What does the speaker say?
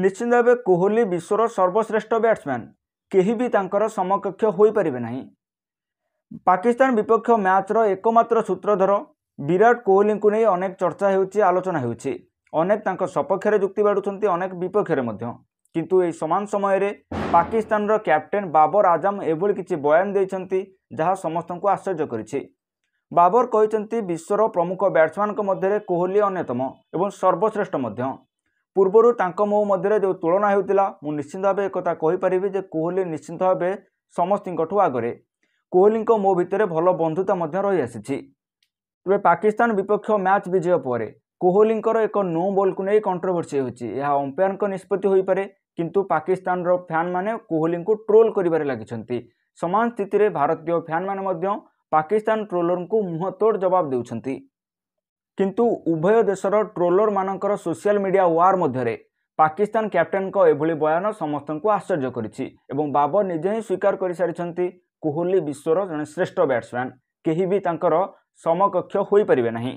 ନିଶ୍ଚିତ ଭାବେ କୋହଲି ବିଶ୍ୱର ସର୍ବଶ୍ରେଷ୍ଠ ବ୍ୟାଟ୍ସମ୍ୟାନ୍ କେହି ବି ତାଙ୍କର ସମକକ୍ଷ ହୋଇପାରିବେ ନାହିଁ ପାକିସ୍ତାନ ବିପକ୍ଷ ମ୍ୟାଚ୍ର ଏକମାତ୍ର ସୂତ୍ରଧର ବିରାଟ କୋହଲିଙ୍କୁ ନେଇ ଅନେକ ଚର୍ଚ୍ଚା ହେଉଛି ଆଲୋଚନା ହେଉଛି ଅନେକ ତାଙ୍କ ସପକ୍ଷରେ ଯୁକ୍ତି ବାଢ଼ୁଛନ୍ତି ଅନେକ ବିପକ୍ଷରେ ମଧ୍ୟ କିନ୍ତୁ ଏହି ସମାନ ସମୟରେ ପାକିସ୍ତାନର କ୍ୟାପ୍ଟେନ୍ ବାବର ଆଜମ ଏଭଳି କିଛି ବୟାନ ଦେଇଛନ୍ତି ଯାହା ସମସ୍ତଙ୍କୁ ଆଶ୍ଚର୍ଯ୍ୟ କରିଛି ବାବର କହିଛନ୍ତି ବିଶ୍ୱର ପ୍ରମୁଖ ବ୍ୟାଟ୍ସମ୍ୟାନ୍ଙ୍କ ମଧ୍ୟରେ କୋହଲି ଅନ୍ୟତମ ଏବଂ ସର୍ବଶ୍ରେଷ୍ଠ ମଧ୍ୟ ପୂର୍ବରୁ ତାଙ୍କ ମୋ ମଧ୍ୟରେ ଯେଉଁ ତୁଳନା ହେଉଥିଲା ମୁଁ ନିଶ୍ଚିନ୍ତ ଭାବେ ଏକଥା କହିପାରିବି ଯେ କୋହଲି ନିଶ୍ଚିନ୍ତ ଭାବେ ସମସ୍ତଙ୍କଠୁ ଆଗରେ କୋହଲିଙ୍କ ମୋ ଭିତରେ ଭଲ ବନ୍ଧୁତା ମଧ୍ୟ ରହିଆସିଛି ତେବେ ପାକିସ୍ତାନ ବିପକ୍ଷ ମ୍ୟାଚ୍ ବିଜୟ ପରେ କୋହଲିଙ୍କର ଏକ ନୋ ବଲ୍କୁ ନେଇ କଣ୍ଟ୍ରୋଭର୍ସି ହେଉଛି ଏହା ଅମ୍ପେୟାରଙ୍କ ନିଷ୍ପତ୍ତି ହୋଇପାରେ କିନ୍ତୁ ପାକିସ୍ତାନର ଫ୍ୟାନ୍ମାନେ କୋହଲିଙ୍କୁ ଟ୍ରୋଲ୍ କରିବାରେ ଲାଗିଛନ୍ତି ସମାନ ସ୍ଥିତିରେ ଭାରତୀୟ ଫ୍ୟାନ୍ମାନେ ମଧ୍ୟ ପାକିସ୍ତାନ ଟ୍ରୋଲରଙ୍କୁ ମୁହଁ ତୋଡ଼ ଜବାବ ଦେଉଛନ୍ତି କିନ୍ତୁ ଉଭୟ ଦେଶର ଟ୍ରୋଲରମାନଙ୍କର ସୋସିଆଲ ମିଡ଼ିଆ ୱାର୍ ମଧ୍ୟରେ ପାକିସ୍ତାନ କ୍ୟାପ୍ଟେନ୍ଙ୍କ ଏଭଳି ବୟାନ ସମସ୍ତଙ୍କୁ ଆଶ୍ଚର୍ଯ୍ୟ କରିଛି ଏବଂ ବାବର ନିଜେ ହିଁ ସ୍ୱୀକାର କରିସାରିଛନ୍ତି କୋହଲି ବିଶ୍ୱର ଜଣେ ଶ୍ରେଷ୍ଠ ବ୍ୟାଟ୍ସମ୍ୟାନ୍ କେହି ବି ତାଙ୍କର ସମକକ୍ଷ ହୋଇପାରିବେ ନାହିଁ